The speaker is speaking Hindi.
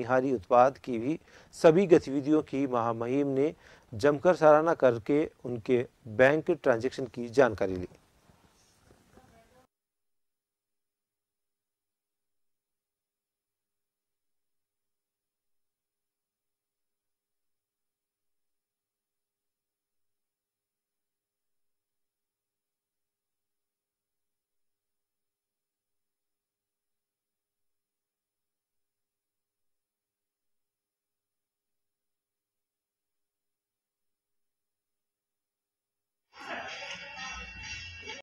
निहारी उत्पाद की भी सभी गतिविधियों की महामहिम ने जमकर सराहना करके उनके बैंक ट्रांजैक्शन की जानकारी ली